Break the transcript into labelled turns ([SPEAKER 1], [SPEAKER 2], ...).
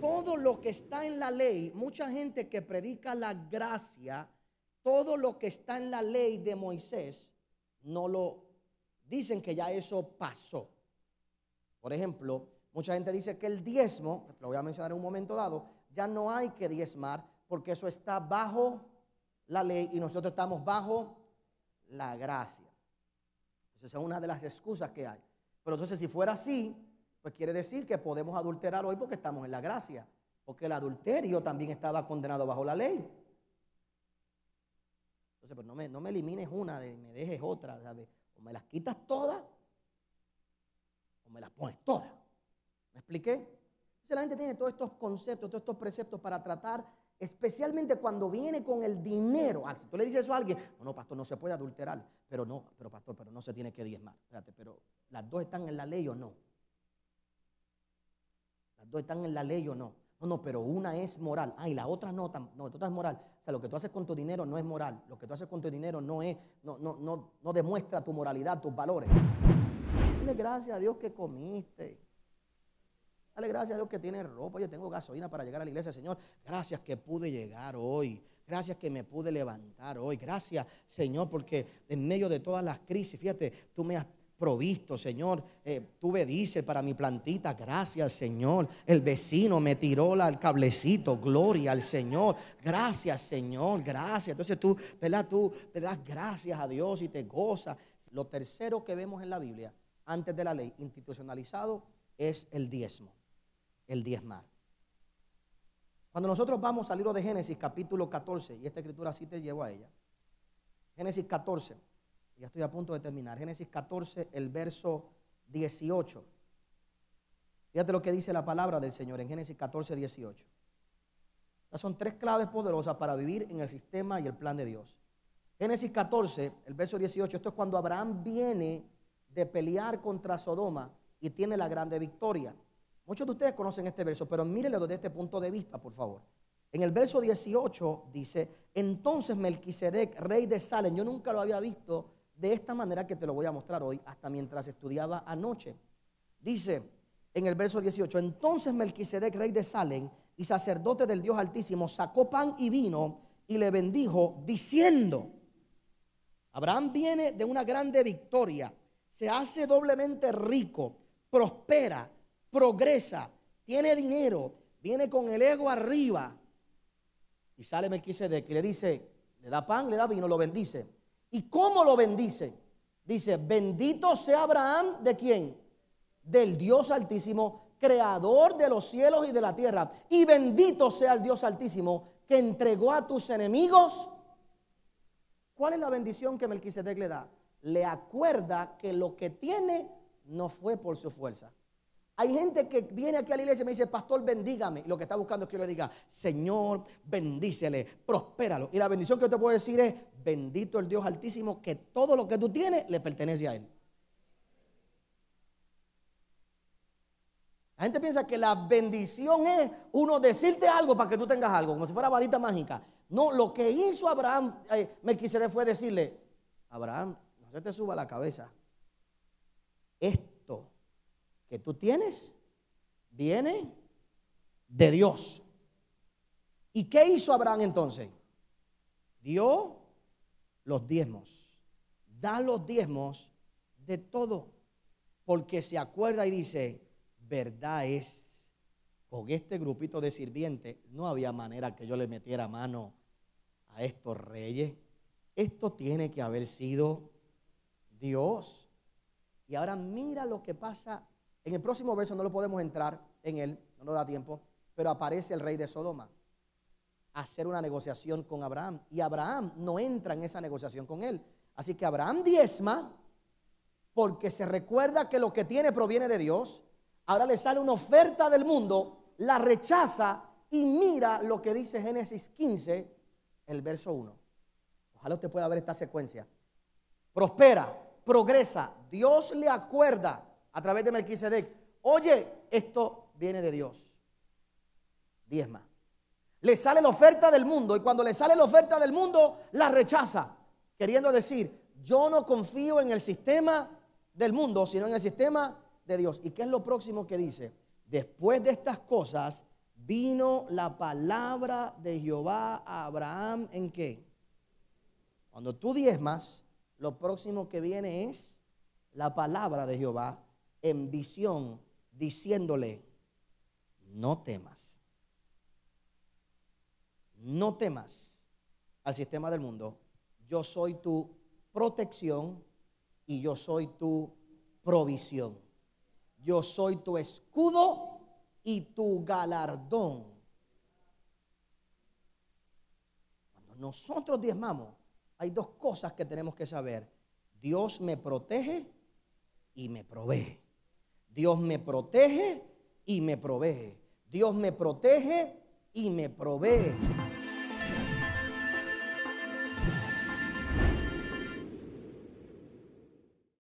[SPEAKER 1] todo lo que está en la ley, mucha gente que predica la gracia, todo lo que está en la ley de Moisés, no lo dicen que ya eso pasó. Por ejemplo, mucha gente dice que el diezmo, lo voy a mencionar en un momento dado, ya no hay que diezmar porque eso está bajo la ley y nosotros estamos bajo la gracia. Esa es una de las excusas que hay. Pero entonces si fuera así, pues quiere decir que podemos adulterar hoy porque estamos en la gracia. Porque el adulterio también estaba condenado bajo la ley. Entonces, pues no me, elimines una, de, me dejes otra, O me las quitas todas, o me las pones todas. ¿Me expliqué? Entonces la gente tiene todos estos conceptos, todos estos preceptos para tratar, especialmente cuando viene con el dinero. Ah, si tú le dices eso a alguien, no, pastor, no se puede adulterar. Pero no, pero pastor, pero no se tiene que diezmar. pero las dos están en la ley o no. Las están en la ley o no. No, no, pero una es moral. Ah, y la otra no, no, la otra es moral. O sea, lo que tú haces con tu dinero no es moral. Lo que tú haces con tu dinero no es, no, no, no, no demuestra tu moralidad, tus valores. Dale gracias a Dios que comiste. Dale gracias a Dios que tiene ropa. Yo tengo gasolina para llegar a la iglesia, Señor. Gracias que pude llegar hoy. Gracias que me pude levantar hoy. Gracias, Señor, porque en medio de todas las crisis, fíjate, tú me has provisto, Señor. Eh, tuve diésel para mi plantita, gracias, Señor. El vecino me tiró el cablecito, gloria al Señor. Gracias, Señor, gracias. Entonces tú, ¿verdad? Tú te das gracias a Dios y te gozas. Lo tercero que vemos en la Biblia, antes de la ley, institucionalizado, es el diezmo, el diezmar. Cuando nosotros vamos al libro de Génesis, capítulo 14, y esta escritura sí te llevo a ella, Génesis 14, ya estoy a punto de terminar. Génesis 14, el verso 18. Fíjate lo que dice la palabra del Señor en Génesis 14, 18. Estas son tres claves poderosas para vivir en el sistema y el plan de Dios. Génesis 14, el verso 18, esto es cuando Abraham viene de pelear contra Sodoma y tiene la grande victoria. Muchos de ustedes conocen este verso, pero mírenlo desde este punto de vista, por favor. En el verso 18 dice, entonces Melquisedec, rey de Salem, yo nunca lo había visto de esta manera que te lo voy a mostrar hoy, hasta mientras estudiaba anoche. Dice en el verso 18, entonces Melquisedec, rey de Salem y sacerdote del Dios Altísimo, sacó pan y vino y le bendijo, diciendo, Abraham viene de una grande victoria, se hace doblemente rico, prospera, progresa, tiene dinero, viene con el ego arriba. Y sale Melquisedec y le dice, le da pan, le da vino, lo bendice. ¿Y cómo lo bendice? Dice, bendito sea Abraham de quién? Del Dios Altísimo, creador de los cielos y de la tierra. Y bendito sea el Dios Altísimo que entregó a tus enemigos. ¿Cuál es la bendición que Melquisedec le da? Le acuerda que lo que tiene no fue por su fuerza. Hay gente que viene aquí a la iglesia y me dice, pastor, bendígame. Lo que está buscando es que yo le diga, Señor, bendícele, prospéralo. Y la bendición que yo te puedo decir es, bendito el Dios altísimo, que todo lo que tú tienes le pertenece a Él. La gente piensa que la bendición es uno decirte algo para que tú tengas algo, como si fuera varita mágica. No, lo que hizo Abraham, eh, me quisiera fue decirle, Abraham, no se te suba la cabeza que tú tienes viene de Dios. ¿Y qué hizo Abraham entonces? Dio los diezmos. Da los diezmos de todo. Porque se acuerda y dice, verdad es, con este grupito de sirvientes no había manera que yo le metiera mano a estos reyes. Esto tiene que haber sido Dios. Y ahora mira lo que pasa en el próximo verso no lo podemos entrar en él, no nos da tiempo, pero aparece el rey de Sodoma a hacer una negociación con Abraham. Y Abraham no entra en esa negociación con él. Así que Abraham diezma porque se recuerda que lo que tiene proviene de Dios. Ahora le sale una oferta del mundo, la rechaza y mira lo que dice Génesis 15, el verso 1. Ojalá usted pueda ver esta secuencia. Prospera, progresa, Dios le acuerda a través de Melquisedec, oye, esto viene de Dios. Diezma. Le sale la oferta del mundo y cuando le sale la oferta del mundo, la rechaza, queriendo decir, yo no confío en el sistema del mundo, sino en el sistema de Dios. ¿Y qué es lo próximo que dice? Después de estas cosas, vino la palabra de Jehová a Abraham en qué? Cuando tú diezmas, lo próximo que viene es la palabra de Jehová en visión diciéndole, no temas. No temas al sistema del mundo. Yo soy tu protección y yo soy tu provisión. Yo soy tu escudo y tu galardón. Cuando nosotros diezmamos, hay dos cosas que tenemos que saber. Dios me protege y me provee. Dios me protege y me provee. Dios me protege y me provee.